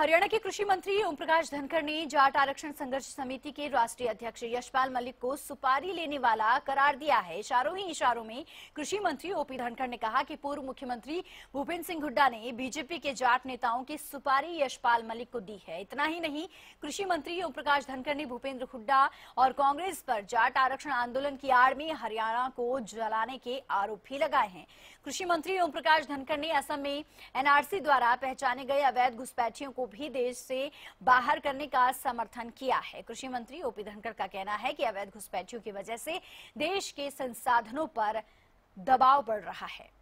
हरियाणा के कृषि मंत्री ओम प्रकाश धनखड़ ने जाट आरक्षण संघर्ष समिति के राष्ट्रीय अध्यक्ष यशपाल मलिक को सुपारी लेने वाला करार दिया है इशारों ही इशारों में कृषि मंत्री ओपी धनखड़ ने कहा कि पूर्व मुख्यमंत्री भूपेन्द्र सिंह हुड्डा ने बीजेपी के जाट नेताओं की सुपारी यशपाल मलिक को दी है इतना ही नहीं कृषि मंत्री ओम प्रकाश धनखड़ ने भूपेन्द्र हुड्डा और कांग्रेस पर जाट आरक्षण आंदोलन की आड़ में हरियाणा को जलाने के आरोप भी लगाए हैं कृषि मंत्री ओम प्रकाश धनखड़ ने असम में एनआरसी द्वारा पहचाने गए अवैध घुसपैठियों को भी देश से बाहर करने का समर्थन किया है कृषि मंत्री ओपी धनखड़ का कहना है कि अवैध घुसपैठियों की वजह से देश के संसाधनों पर दबाव बढ़ रहा है